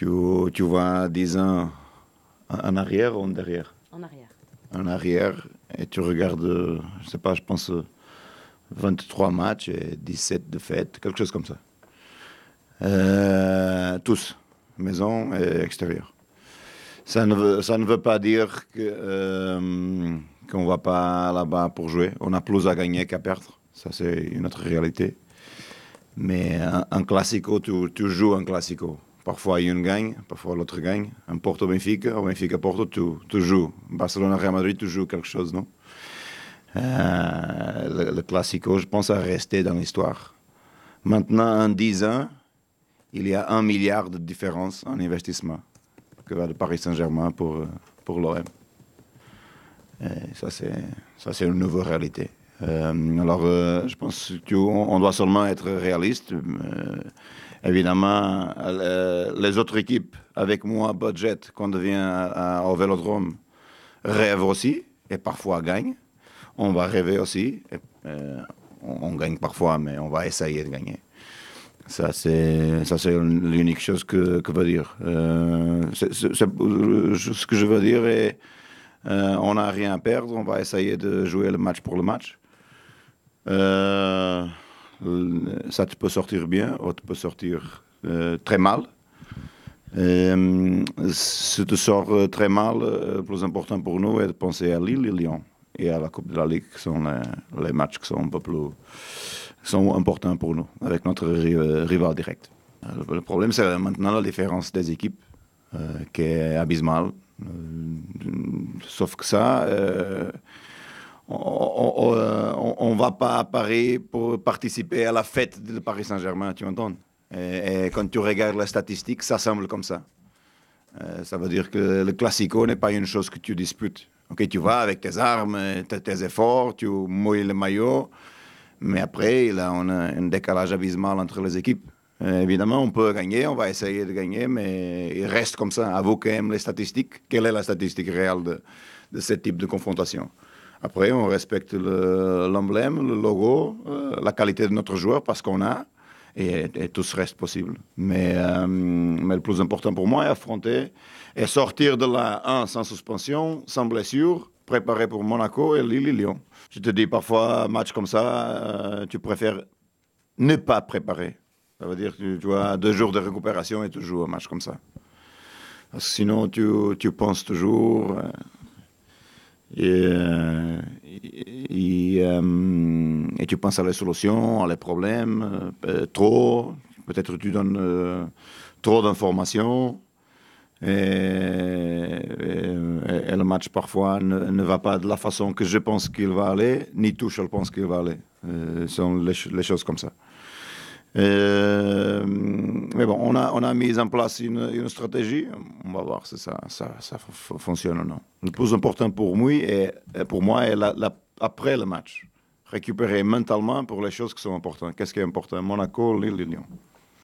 Tu, tu 10 ans en arrière ou en derrière En arrière. En arrière, et tu regardes, je ne sais pas, je pense 23 matchs et 17 de fête, quelque chose comme ça. Euh, tous, maison et extérieur. Ça ne veut, ça ne veut pas dire que, euh, qu'on ne va pas là-bas pour jouer. On a plus à gagner qu'à perdre. Ça, c'est une autre réalité. Mais un, classico, tu, tu joues un classico. Parfois une gagne, parfois l'autre gagne. Un Porto Benfica, un Benfica Porto, toujours. Barcelona Real Madrid, toujours quelque chose, non euh, le, classique, classico, je pense, à rester dans l'histoire. Maintenant, en 10 ans, il y a un milliard de différence en investissement que va de Paris Saint-Germain pour, euh, pour l'OM. Ça, c'est une nouvelle réalité. Euh, alors, euh, je pense qu'on doit seulement être réaliste. Euh, évidemment, les autres équipes, avec moi, Budget, quand devient au Vélodrome, rêvent aussi et parfois gagnent. On va rêver aussi. on, gagne parfois, mais on va essayer de gagner. Ça, c'est, ça, c'est l'unique chose que, que veux dire. ce que je veux dire est, qu'on on n'a rien à perdre, on va essayer de jouer le match pour le match. Euh, euh, ça tu peux sortir bien ou tu peut sortir euh, très mal. si tu sors très mal, le plus important pour nous est de penser à Lille et Lyon et à la Coupe de la Ligue, qui sont les, matchs qui sont un peu plus sont importants pour nous, avec notre rival direct. Le problème, c'est maintenant la différence des équipes, qui est abysmale. sauf que ça, on, ne euh, va pas à Paris pour participer à la fête de Paris Saint-Germain, tu m'entends et, quand tu regardes la statistique, ça semble comme ça. Euh, ça veut dire que le classico n'est pas une chose que tu disputes. Ok, tu vas avec tes armes, tes, efforts, tu mouilles le maillot, mais après, là, on a un décalage abysmal entre les équipes. Euh, évidemment, on peut gagner, on va essayer de gagner, mais il reste comme ça. vous quand même les statistiques. Quelle est la statistique réelle de, de ce type de confrontation après, on respecte l'emblème, le, logo, euh, la qualité de notre joueur parce qu'on a, et, tout ce reste possible. Mais, euh, mais, le plus important pour moi est affronter et sortir de la 1 sans suspension, sans blessure, préparé pour Monaco et Lille Lyon. Je te dis, parfois, un match comme ça, euh, tu préfères ne pas préparer. Ça veut dire que tu, as deux jours de récupération et tu joues un match comme ça. Parce que sinon, tu, tu penses toujours. et, tu penses à la solution, à les problèmes, euh, euh, trop. Peut-être tu donnes euh, trop d'informations. Et, le match parfois ne, va pas de la façon que je pense qu'il va aller, ni tout je pense qu'il va aller. Ce sont les, choses comme ça. mais bon, on a, on a mis en place une, une stratégie. On va voir si ça, ça, ça fonctionne ou non. Le plus important pour moi est, pour moi après le match récupérer mentalement pour les choses qui sont importantes. Qu'est-ce qui est important Monaco, Lille, Lyon.